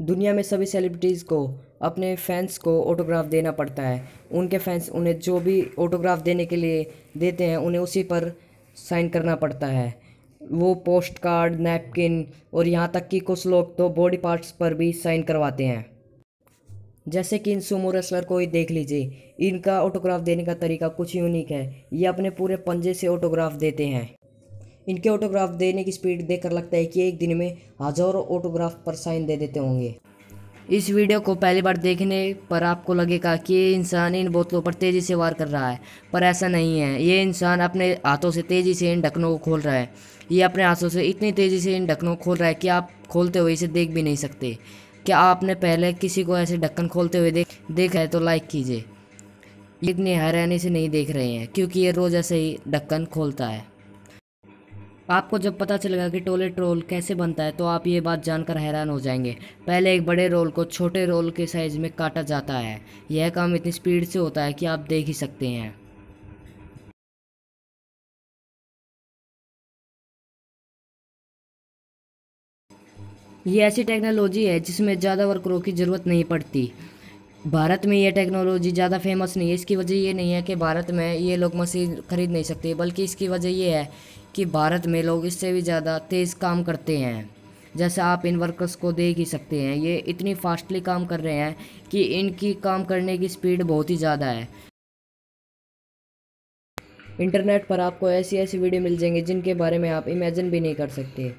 दुनिया में सभी सेलिब्रिटीज़ को अपने फैंस को ऑटोग्राफ देना पड़ता है उनके फैंस उन्हें जो भी ऑटोग्राफ देने के लिए देते हैं उन्हें उसी पर साइन करना पड़ता है वो पोस्ट कार्ड नैपकिन और यहाँ तक कि कुछ लोग तो बॉडी पार्ट्स पर भी साइन करवाते हैं जैसे कि इन सुमो रेसलर को ही देख लीजिए इनका ऑटोग्राफ देने का तरीका कुछ यूनिक है ये अपने पूरे पंजे से ऑटोग्राफ देते हैं इनके ऑटोग्राफ देने की स्पीड देखकर लगता है कि एक दिन में हज़ारों ऑटोग्राफ पर साइन दे देते होंगे इस वीडियो को पहली बार देखने पर आपको लगेगा कि ये इंसान इन बोतलों पर तेज़ी से वार कर रहा है पर ऐसा नहीं है ये इंसान अपने हाथों से तेज़ी से इन ढक्कनों को खोल रहा है ये अपने हाथों से इतनी तेज़ी से इन ढकनों को खोल रहा है कि आप खोलते हुए इसे देख भी नहीं सकते क्या आपने पहले किसी को ऐसे ढक्कन खोलते हुए देख देखा है तो लाइक कीजिए इतनी हैरानी से नहीं देख रहे हैं क्योंकि ये रोज़ ऐसे ही ढक्कन खोलता है आपको जब पता चलेगा कि टॉयलेट रोल कैसे बनता है तो आप ये बात जानकर हैरान हो जाएंगे पहले एक बड़े रोल को छोटे रोल के साइज़ में काटा जाता है यह काम इतनी स्पीड से होता है कि आप देख ही सकते हैं ये ऐसी टेक्नोलॉजी है जिसमें ज़्यादा वर्करों की ज़रूरत नहीं पड़ती भारत में ये टेक्नोलॉजी ज़्यादा फेमस नहीं है इसकी वजह ये नहीं है कि भारत में ये लोग मशीन खरीद नहीं सकते बल्कि इसकी वजह ये है कि भारत में लोग इससे भी ज़्यादा तेज़ काम करते हैं जैसे आप इन वर्कर्स को देख ही सकते हैं ये इतनी फास्टली काम कर रहे हैं कि इनकी काम करने की स्पीड बहुत ही ज़्यादा है इंटरनेट पर आपको ऐसी ऐसी वीडियो मिल जाएंगी जिनके बारे में आप इमेजिन भी नहीं कर सकते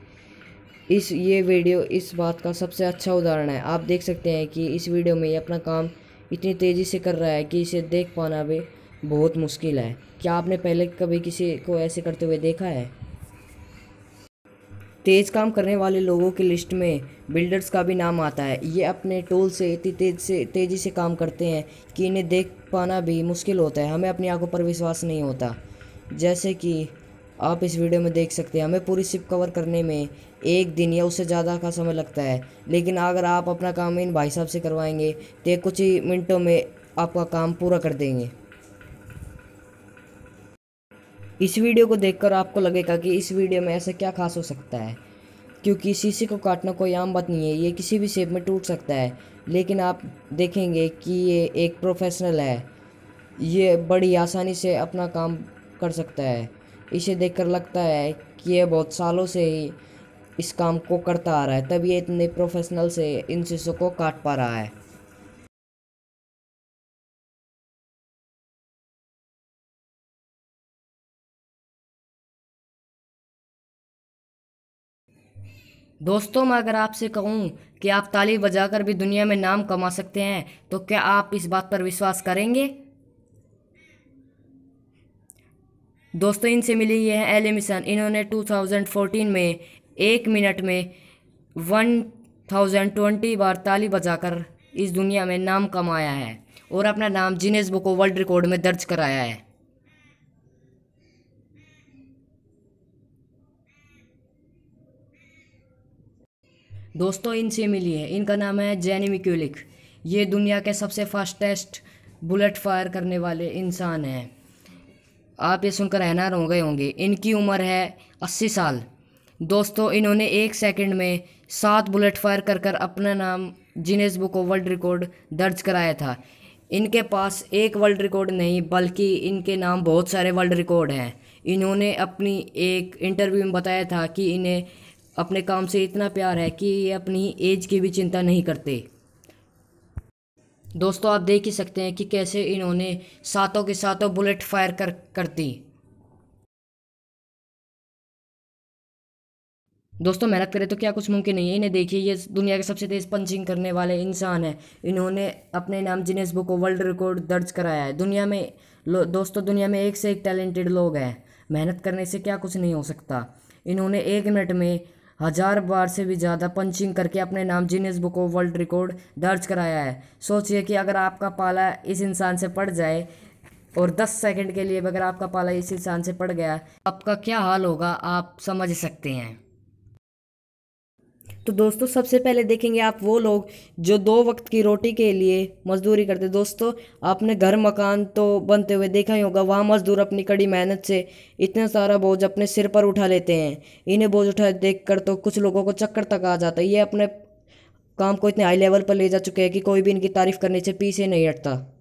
इस ये वीडियो इस बात का सबसे अच्छा उदाहरण है आप देख सकते हैं कि इस वीडियो में ये अपना काम इतनी तेज़ी से कर रहा है कि इसे देख पाना भी बहुत मुश्किल है क्या आपने पहले कभी किसी को ऐसे करते हुए देखा है तेज़ काम करने वाले लोगों की लिस्ट में बिल्डर्स का भी नाम आता है ये अपने टोल से इतनी तेज से तेज़ी से काम करते हैं कि इन्हें देख पाना भी मुश्किल होता है हमें अपनी आंखों पर विश्वास नहीं होता जैसे कि आप इस वीडियो में देख सकते हैं हमें पूरी सिप कवर करने में एक दिन या उससे ज़्यादा का समय लगता है लेकिन अगर आप अपना काम इन भाई साहब से करवाएंगे तो कुछ ही मिनटों में आपका काम पूरा कर देंगे इस वीडियो को देखकर आपको लगेगा कि इस वीडियो में ऐसा क्या खास हो सकता है क्योंकि शीशी को काटना कोई आम बात नहीं है ये किसी भी शेप में टूट सकता है लेकिन आप देखेंगे कि ये एक प्रोफेशनल है ये बड़ी आसानी से अपना काम कर सकता है इसे देखकर लगता है कि ये बहुत सालों से ही इस काम को करता आ रहा है तब ये इतने प्रोफेशनल से इन शीशों को काट पा रहा है दोस्तों मैं अगर आपसे कहूँ कि आप ताली बजाकर भी दुनिया में नाम कमा सकते हैं तो क्या आप इस बात पर विश्वास करेंगे दोस्तों इनसे मिली ये है एली मिशन इन्होंने 2014 में एक मिनट में 1020 बार ताली बजाकर इस दुनिया में नाम कमाया है और अपना नाम जिनेस बुक वर्ल्ड रिकॉर्ड में दर्ज कराया है दोस्तों इनसे मिलिए इनका नाम है जेनिमी मिक्यूलिक ये दुनिया के सबसे फास्टेस्ट बुलेट फायर करने वाले इंसान हैं आप ये सुनकर रहना रो गए होंगे इनकी उम्र है अस्सी साल दोस्तों इन्होंने एक सेकंड में सात बुलेट फायर कर कर अपना नाम Guinness book of world record दर्ज कराया था इनके पास एक वर्ल्ड रिकॉर्ड नहीं बल्कि इनके नाम बहुत सारे वर्ल्ड रिकॉर्ड हैं इन्होंने अपनी एक इंटरव्यू में बताया था कि इन्हें अपने काम से इतना प्यार है कि ये अपनी एज की भी चिंता नहीं करते दोस्तों आप देख ही सकते हैं कि कैसे इन्होंने सातों के सातों बुलेट फायर कर कर दी दोस्तों मेहनत करें तो क्या कुछ मुमकिन नहीं है इन्हें देखिए ये दुनिया के सबसे तेज़ पंचिंग करने वाले इंसान हैं इन्होंने अपने नाम जिनेस बुक को वर्ल्ड रिकॉर्ड दर्ज कराया है दुनिया में दोस्तों दुनिया में एक से एक टैलेंटेड लोग हैं मेहनत करने से क्या कुछ नहीं हो सकता इन्होंने एक मिनट में हज़ार बार से भी ज़्यादा पंचिंग करके अपने नाम Guinness book of world record दर्ज कराया है सोचिए कि अगर आपका पाला इस इंसान से पड़ जाए और दस सेकंड के लिए अगर आपका पाला इस इंसान से पड़ गया आपका क्या हाल होगा आप समझ सकते हैं तो दोस्तों सबसे पहले देखेंगे आप वो लोग जो दो वक्त की रोटी के लिए मजदूरी करते दोस्तों आपने घर मकान तो बनते हुए देखा ही होगा वहाँ मजदूर अपनी कड़ी मेहनत से इतना सारा बोझ अपने सिर पर उठा लेते हैं इन्हें बोझ उठा देख कर तो कुछ लोगों को चक्कर तक आ जाता है ये अपने काम को इतने हाई लेवल पर ले जा चुके हैं कि कोई भी इनकी तारीफ़ करने से पीछे नहीं हटता